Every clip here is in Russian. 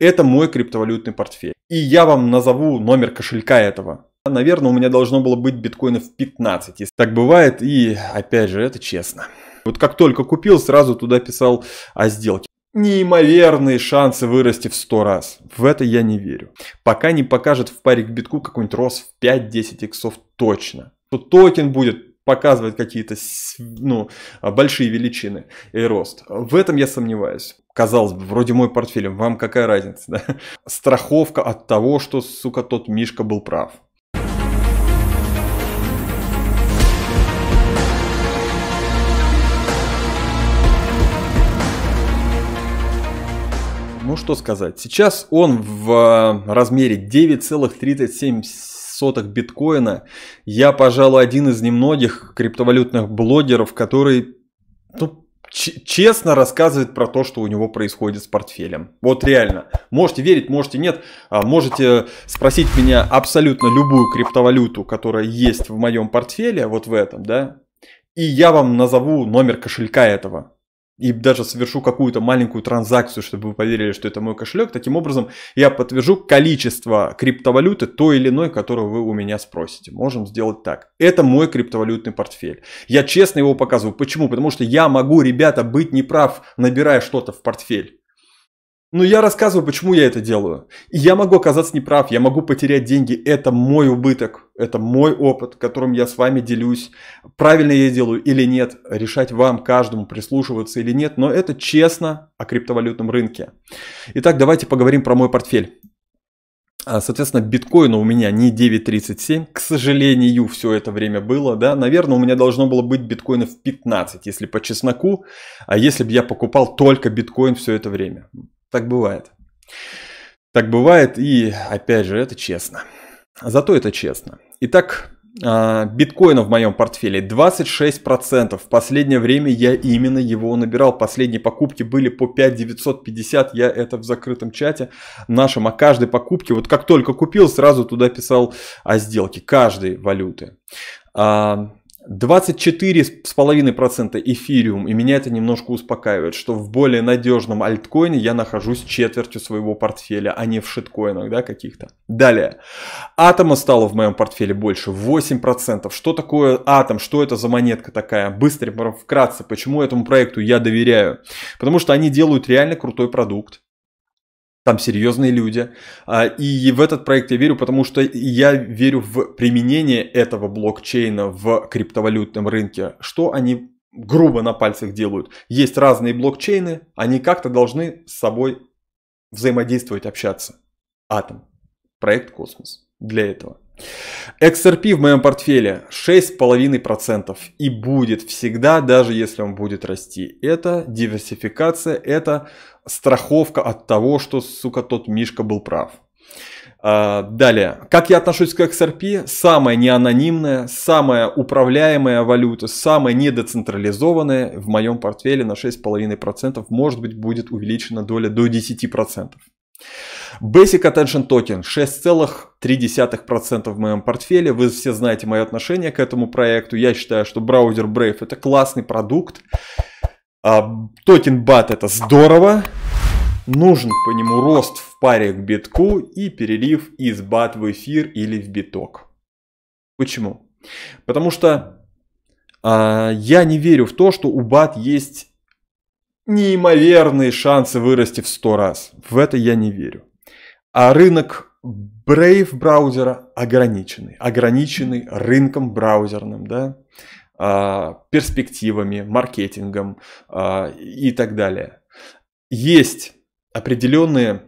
Это мой криптовалютный портфель. И я вам назову номер кошелька этого. Наверное, у меня должно было быть биткоинов 15. Если так бывает, и опять же, это честно. Вот как только купил, сразу туда писал о сделке. Неимоверные шансы вырасти в 100 раз. В это я не верю. Пока не покажет в паре к битку какой-нибудь рост в 5-10 иксов точно. То токен будет показывать какие-то ну, большие величины и рост. В этом я сомневаюсь. Казалось бы, вроде мой портфель, вам какая разница, да? Страховка от того, что, сука, тот Мишка был прав. Ну что сказать, сейчас он в э, размере 9,37 сотых биткоина, я, пожалуй, один из немногих криптовалютных блогеров, который ну, честно рассказывает про то, что у него происходит с портфелем. Вот реально. Можете верить, можете нет. А, можете спросить меня абсолютно любую криптовалюту, которая есть в моем портфеле, вот в этом, да. И я вам назову номер кошелька этого и даже совершу какую-то маленькую транзакцию, чтобы вы поверили, что это мой кошелек. Таким образом, я подтвержу количество криптовалюты той или иной, которую вы у меня спросите. Можем сделать так. Это мой криптовалютный портфель. Я честно его показываю. Почему? Потому что я могу, ребята, быть неправ, набирая что-то в портфель. Но ну, я рассказываю, почему я это делаю. И я могу оказаться неправ, я могу потерять деньги. Это мой убыток, это мой опыт, которым я с вами делюсь. Правильно я делаю или нет, решать вам, каждому, прислушиваться или нет. Но это честно о криптовалютном рынке. Итак, давайте поговорим про мой портфель. А, соответственно, биткоина у меня не 9.37, к сожалению, все это время было, да, наверное, у меня должно было быть биткоинов 15, если по чесноку, а если бы я покупал только биткоин все это время. Так бывает. Так бывает, и опять же, это честно. Зато это честно. Итак, а, биткоина в моем портфеле 26%. В последнее время я именно его набирал. Последние покупки были по 5950. Я это в закрытом чате нашем о каждой покупке. Вот как только купил, сразу туда писал о сделке каждой валюты. А, 24,5% эфириум, и меня это немножко успокаивает, что в более надежном альткоине я нахожусь четвертью своего портфеля, а не в шиткоинах, да, каких-то. Далее. Атома стало в моем портфеле больше, 8%. Что такое атом? Что это за монетка такая? Быстро, вкратце, почему этому проекту я доверяю? Потому что они делают реально крутой продукт там серьезные люди. А, и в этот проект я верю, потому что я верю в применение этого блокчейна в криптовалютном рынке. Что они грубо на пальцах делают? Есть разные блокчейны, они как-то должны с собой взаимодействовать, общаться. Атом. Проект Космос. Для этого. XRP в моем портфеле 6,5% и будет всегда, даже если он будет расти. Это диверсификация, это страховка от того, что, сука, тот Мишка был прав. А, далее, как я отношусь к XRP? Самая неанонимная, самая управляемая валюта, самая недецентрализованная в моем портфеле на 6,5%, может быть, будет увеличена доля до 10%. Basic Attention Token 6,3% в моем портфеле. Вы все знаете мое отношение к этому проекту. Я считаю, что браузер Brave это классный продукт. А, токен BAT это здорово. Нужен по нему рост в паре к битку и перелив из BAT в эфир или в биток. Почему? Потому что а, я не верю в то, что у BAT есть неимоверные шансы вырасти в 100 раз. В это я не верю. А рынок Brave браузера ограниченный. Ограниченный рынком браузерным, да? А, перспективами, маркетингом а, и так далее. Есть определенные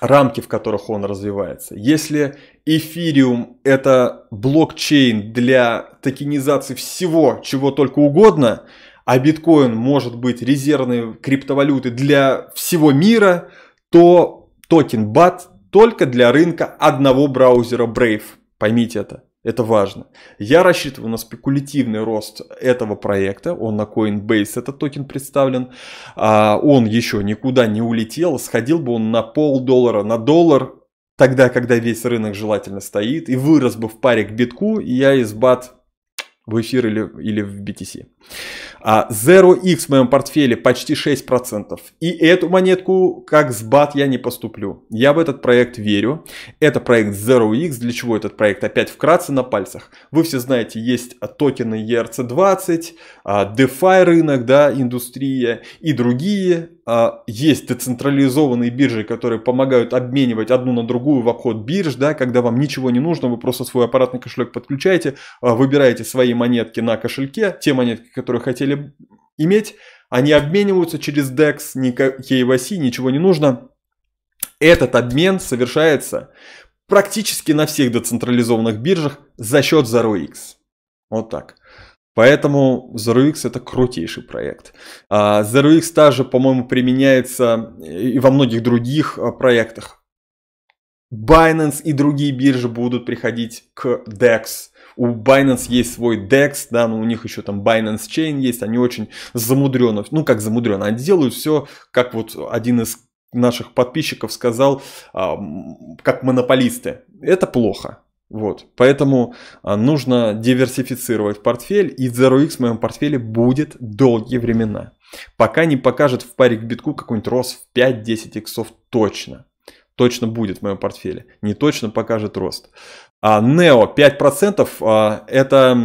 рамки, в которых он развивается. Если эфириум – это блокчейн для токенизации всего, чего только угодно – а биткоин может быть резервной криптовалюты для всего мира, то токен BAT только для рынка одного браузера Brave. Поймите это. Это важно. Я рассчитываю на спекулятивный рост этого проекта. Он на Coinbase, этот токен представлен. А, он еще никуда не улетел. Сходил бы он на полдоллара, на доллар, тогда, когда весь рынок желательно стоит. И вырос бы в паре к битку, и я из бат в эфир или, или в BTC. А Zero X в моем портфеле почти 6%. И эту монетку как с бат я не поступлю. Я в этот проект верю. Это проект Zero X. Для чего этот проект? Опять вкратце на пальцах. Вы все знаете, есть а, токены ERC20, а, DeFi рынок, да, индустрия и другие а, есть децентрализованные биржи, которые помогают обменивать одну на другую в обход бирж, да, когда вам ничего не нужно, вы просто свой аппаратный кошелек подключаете, а, выбираете свои монетки на кошельке, те монетки, которые хотели иметь, они обмениваются через DEX, ни KYC, ничего не нужно. Этот обмен совершается практически на всех децентрализованных биржах за счет 0x. Вот так. Поэтому ZeroX это крутейший проект. А, ZeroX также, по-моему, применяется и во многих других а, проектах. Binance и другие биржи будут приходить к DEX. У Binance есть свой DEX, да, но у них еще там Binance Chain есть, они очень замудрены, ну как замудрены. они делают все, как вот один из наших подписчиков сказал, а, как монополисты. Это плохо. Вот. Поэтому а, нужно диверсифицировать портфель, и 0x в моем портфеле будет долгие времена. Пока не покажет в паре к битку какой-нибудь рост в 5-10 иксов точно. Точно будет в моем портфеле. Не точно покажет рост. А NEO 5% а, это,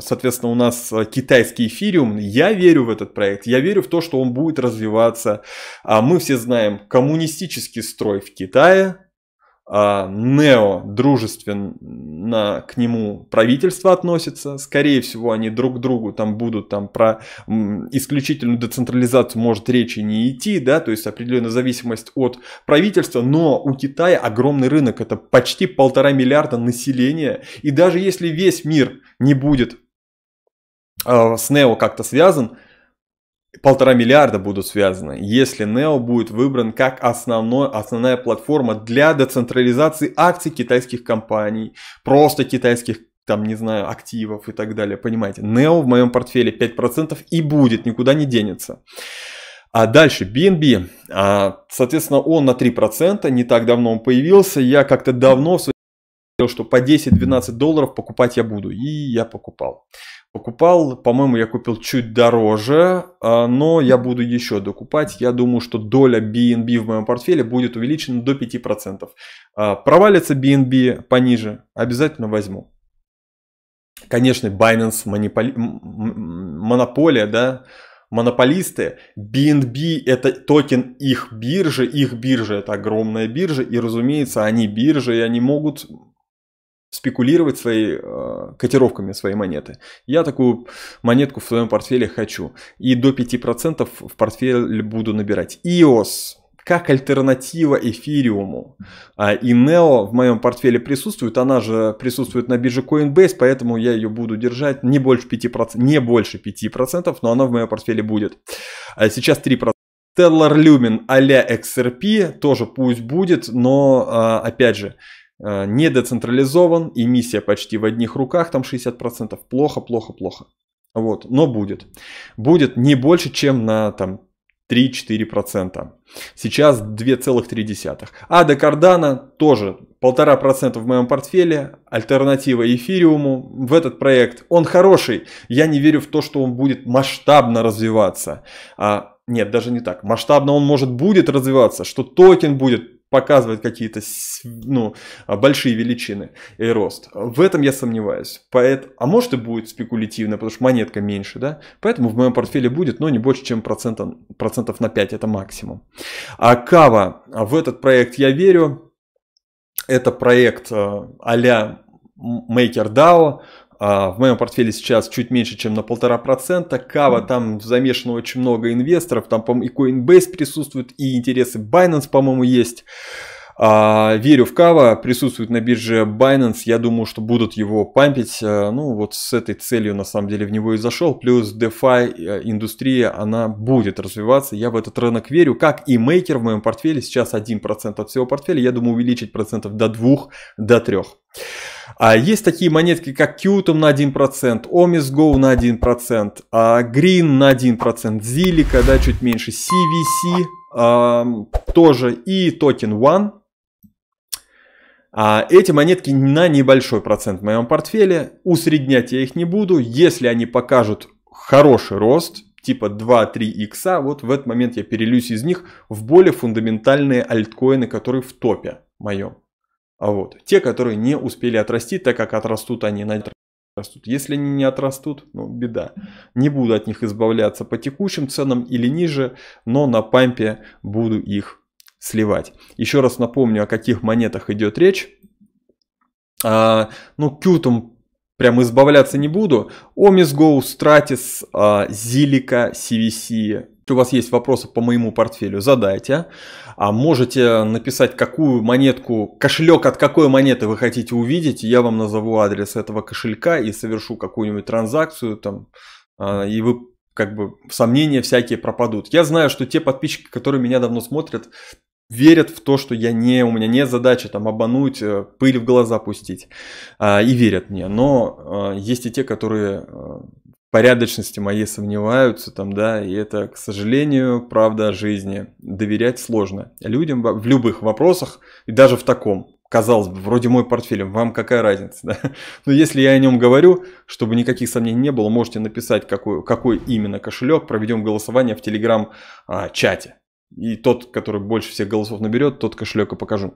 соответственно, у нас китайский эфириум. Я верю в этот проект, я верю в то, что он будет развиваться. А мы все знаем коммунистический строй в Китае, а, нео дружественно к нему правительство относится. Скорее всего, они друг другу там будут там про исключительную децентрализацию может речи не идти, да, то есть определенная зависимость от правительства, но у Китая огромный рынок, это почти полтора миллиарда населения, и даже если весь мир не будет а, с Нео как-то связан, полтора миллиарда будут связаны, если NEO будет выбран как основной, основная платформа для децентрализации акций китайских компаний, просто китайских там, не знаю, активов и так далее, понимаете. NEO в моем портфеле 5% и будет, никуда не денется. А дальше BNB, а, соответственно, он на 3%, не так давно он появился, я как-то давно что по 10-12 долларов покупать я буду, и я покупал покупал. По-моему, я купил чуть дороже, а, но я буду еще докупать. Я думаю, что доля BNB в моем портфеле будет увеличена до 5%. А, провалится BNB пониже, обязательно возьму. Конечно, Binance монополи... монополия, да, монополисты. BNB это токен их биржи, их биржа это огромная биржа, и разумеется, они биржи, и они могут спекулировать своей, э, котировками своей монеты. Я такую монетку в своем портфеле хочу. И до 5% в портфель буду набирать. EOS как альтернатива эфириуму. А, и Neo в моем портфеле присутствует, она же присутствует на бирже Coinbase, поэтому я ее буду держать не больше 5%, не больше 5% но она в моем портфеле будет. А сейчас 3%. Stellar Lumen а-ля XRP тоже пусть будет, но а, опять же, Э, не децентрализован, и миссия почти в одних руках, там 60%, плохо, плохо, плохо. Вот, но будет. Будет не больше, чем на там 3-4%. Сейчас 2,3%. А до Кардана тоже 1,5% в моем портфеле. Альтернатива эфириуму в этот проект. Он хороший. Я не верю в то, что он будет масштабно развиваться. А, нет, даже не так. Масштабно он может будет развиваться, что токен будет показывать какие-то ну, а, большие величины и рост. В этом я сомневаюсь. Поэт... А может и будет спекулятивно, потому что монетка меньше, да? Поэтому в моем портфеле будет, но не больше, чем процентов, процентов на 5, это максимум. А Кава, а в этот проект я верю. Это проект а, а-ля MakerDAO, а, в моем портфеле сейчас чуть меньше, чем на полтора процента. Кава, там замешано очень много инвесторов, там, по-моему, и Coinbase присутствует, и интересы Binance, по-моему, есть. А, верю в Кава, присутствует на бирже Binance, я думаю, что будут его пампить, а, ну вот с этой целью на самом деле в него и зашел, плюс DeFi э, индустрия, она будет развиваться, я в этот рынок верю, как и мейкер в моем портфеле, сейчас 1% от всего портфеля, я думаю увеличить процентов до 2, до 3. А есть такие монетки, как Qtum на 1%, OmisGo на 1%, а Green на 1%, Zilica, да, чуть меньше, CVC тоже и токен One. А эти монетки на небольшой процент в моем портфеле. Усреднять я их не буду. Если они покажут хороший рост, типа 2-3 икса, вот в этот момент я перелюсь из них в более фундаментальные альткоины, которые в топе моем. А вот. Те, которые не успели отрасти, так как отрастут они на отрастут. Если они не отрастут, ну беда. Не буду от них избавляться по текущим ценам или ниже, но на пампе буду их сливать. Еще раз напомню, о каких монетах идет речь. А, ну, кютом прям избавляться не буду. Омис Гоу, Стратис, а, Зилика, CVC если у вас есть вопросы по моему портфелю, задайте. А можете написать, какую монетку, кошелек от какой монеты вы хотите увидеть. Я вам назову адрес этого кошелька и совершу какую-нибудь транзакцию там. А, и вы как бы сомнения всякие пропадут. Я знаю, что те подписчики, которые меня давно смотрят, верят в то, что я не, у меня нет задачи там обмануть, э, пыль в глаза пустить, а, и верят мне. Но а, есть и те, которые порядочности моей сомневаются, там, да, и это, к сожалению, правда жизни. Доверять сложно людям в любых вопросах, и даже в таком. Казалось бы, вроде мой портфель, вам какая разница, да? Но если я о нем говорю, чтобы никаких сомнений не было, можете написать, какой, какой именно кошелек, проведем голосование в телеграм-чате. И тот, который больше всех голосов наберет, тот кошелек и покажу.